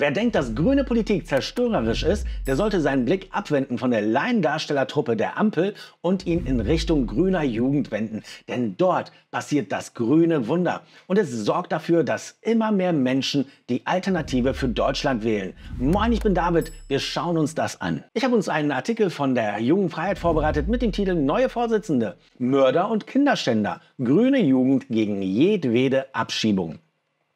Wer denkt, dass grüne Politik zerstörerisch ist, der sollte seinen Blick abwenden von der Laiendarstellertruppe der Ampel und ihn in Richtung grüner Jugend wenden. Denn dort passiert das grüne Wunder. Und es sorgt dafür, dass immer mehr Menschen die Alternative für Deutschland wählen. Moin, ich bin David. Wir schauen uns das an. Ich habe uns einen Artikel von der Jungen Freiheit vorbereitet mit dem Titel Neue Vorsitzende. Mörder und Kinderständer. Grüne Jugend gegen jedwede Abschiebung.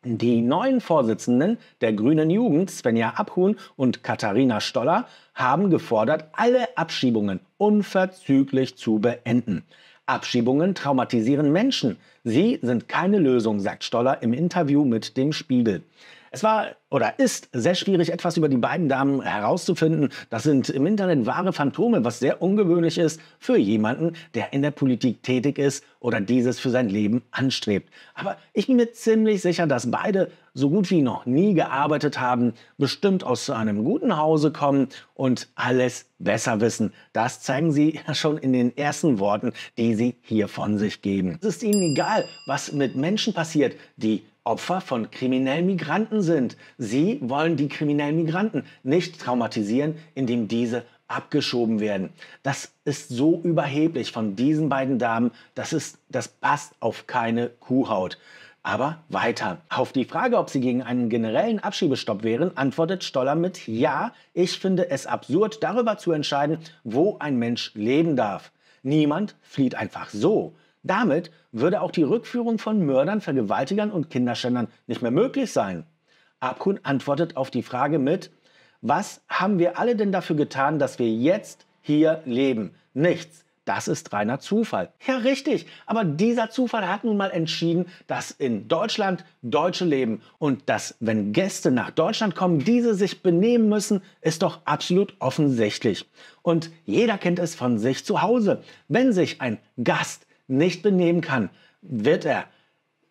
Die neuen Vorsitzenden der Grünen Jugend, Svenja Abhuhn und Katharina Stoller, haben gefordert, alle Abschiebungen unverzüglich zu beenden. Abschiebungen traumatisieren Menschen. Sie sind keine Lösung, sagt Stoller im Interview mit dem Spiegel. Es war oder ist sehr schwierig, etwas über die beiden Damen herauszufinden. Das sind im Internet wahre Phantome, was sehr ungewöhnlich ist für jemanden, der in der Politik tätig ist oder dieses für sein Leben anstrebt. Aber ich bin mir ziemlich sicher, dass beide so gut wie noch nie gearbeitet haben, bestimmt aus einem guten Hause kommen und alles besser wissen. Das zeigen sie ja schon in den ersten Worten, die sie hier von sich geben. Es ist ihnen egal, was mit Menschen passiert, die Opfer von kriminellen Migranten sind. Sie wollen die kriminellen Migranten nicht traumatisieren, indem diese abgeschoben werden. Das ist so überheblich von diesen beiden Damen, das, ist, das passt auf keine Kuhhaut. Aber weiter. Auf die Frage, ob sie gegen einen generellen Abschiebestopp wären, antwortet Stoller mit Ja, ich finde es absurd, darüber zu entscheiden, wo ein Mensch leben darf. Niemand flieht einfach so. Damit würde auch die Rückführung von Mördern, Vergewaltigern und Kinderschändern nicht mehr möglich sein. Abkun antwortet auf die Frage mit, was haben wir alle denn dafür getan, dass wir jetzt hier leben? Nichts. Das ist reiner Zufall. Ja, richtig. Aber dieser Zufall hat nun mal entschieden, dass in Deutschland Deutsche leben. Und dass, wenn Gäste nach Deutschland kommen, diese sich benehmen müssen, ist doch absolut offensichtlich. Und jeder kennt es von sich zu Hause. Wenn sich ein Gast nicht benehmen kann, wird er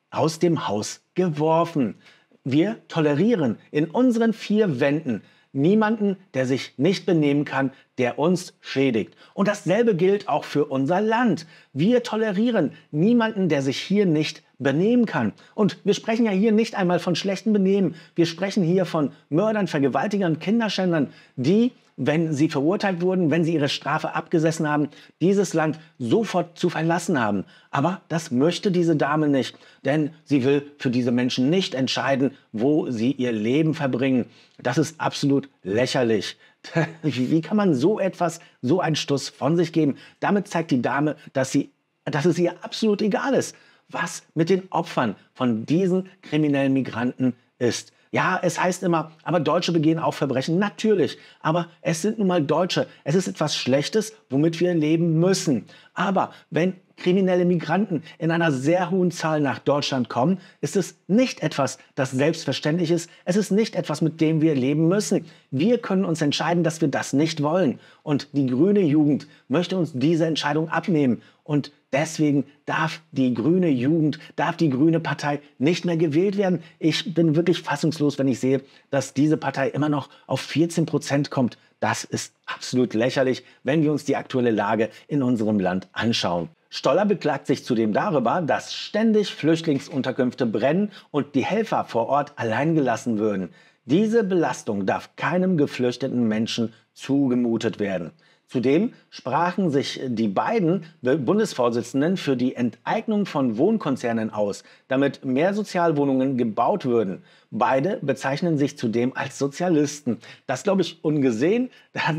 aus dem Haus geworfen. Wir tolerieren in unseren vier Wänden niemanden, der sich nicht benehmen kann, der uns schädigt. Und dasselbe gilt auch für unser Land. Wir tolerieren niemanden, der sich hier nicht benehmen kann. Und wir sprechen ja hier nicht einmal von schlechtem Benehmen. Wir sprechen hier von Mördern, Vergewaltigern, Kinderschändern, die, wenn sie verurteilt wurden, wenn sie ihre Strafe abgesessen haben, dieses Land sofort zu verlassen haben. Aber das möchte diese Dame nicht, denn sie will für diese Menschen nicht entscheiden, wo sie ihr Leben verbringen. Das ist absolut lächerlich. Wie kann man so etwas, so einen Stuss von sich geben? Damit zeigt die Dame, dass, sie, dass es ihr absolut egal ist, was mit den Opfern von diesen kriminellen Migranten ist. Ja, es heißt immer, aber Deutsche begehen auch Verbrechen. Natürlich, aber es sind nun mal Deutsche. Es ist etwas Schlechtes, womit wir leben müssen. Aber wenn kriminelle Migranten in einer sehr hohen Zahl nach Deutschland kommen, ist es nicht etwas, das selbstverständlich ist. Es ist nicht etwas, mit dem wir leben müssen. Wir können uns entscheiden, dass wir das nicht wollen. Und die grüne Jugend möchte uns diese Entscheidung abnehmen. Und deswegen darf die grüne Jugend, darf die grüne Partei nicht mehr gewählt werden. Ich bin wirklich fassungslos, wenn ich sehe, dass diese Partei immer noch auf 14 Prozent kommt. Das ist absolut lächerlich, wenn wir uns die aktuelle Lage in unserem Land anschauen. Stoller beklagt sich zudem darüber, dass ständig Flüchtlingsunterkünfte brennen und die Helfer vor Ort alleingelassen würden. Diese Belastung darf keinem geflüchteten Menschen zugemutet werden. Zudem sprachen sich die beiden Bundesvorsitzenden für die Enteignung von Wohnkonzernen aus, damit mehr Sozialwohnungen gebaut würden. Beide bezeichnen sich zudem als Sozialisten. Das glaube ich ungesehen,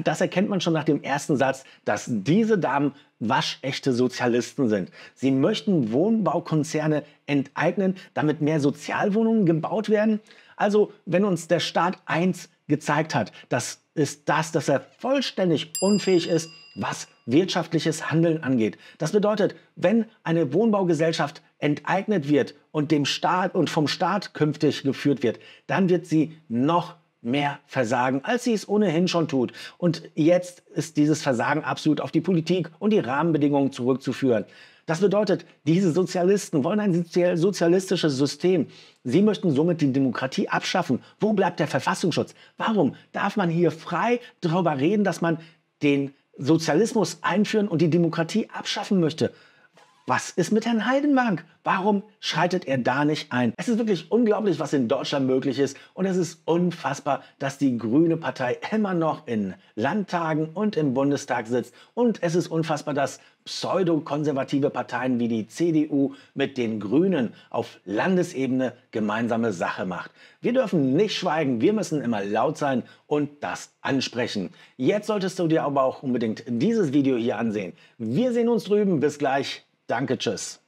das erkennt man schon nach dem ersten Satz, dass diese Damen waschechte Sozialisten sind. Sie möchten Wohnbaukonzerne enteignen, damit mehr Sozialwohnungen gebaut werden. Also wenn uns der Staat eins gezeigt hat, dass ist das, dass er vollständig unfähig ist, was wirtschaftliches Handeln angeht. Das bedeutet, wenn eine Wohnbaugesellschaft enteignet wird und dem Staat und vom Staat künftig geführt wird, dann wird sie noch mehr versagen, als sie es ohnehin schon tut. Und jetzt ist dieses Versagen absolut auf die Politik und die Rahmenbedingungen zurückzuführen. Das bedeutet, diese Sozialisten wollen ein sozialistisches System. Sie möchten somit die Demokratie abschaffen. Wo bleibt der Verfassungsschutz? Warum darf man hier frei darüber reden, dass man den Sozialismus einführen und die Demokratie abschaffen möchte? Was ist mit Herrn Heidenbank? Warum schreitet er da nicht ein? Es ist wirklich unglaublich, was in Deutschland möglich ist. Und es ist unfassbar, dass die Grüne Partei immer noch in Landtagen und im Bundestag sitzt. Und es ist unfassbar, dass pseudokonservative Parteien wie die CDU mit den Grünen auf Landesebene gemeinsame Sache macht. Wir dürfen nicht schweigen, wir müssen immer laut sein und das ansprechen. Jetzt solltest du dir aber auch unbedingt dieses Video hier ansehen. Wir sehen uns drüben, bis gleich. Danke, tschüss.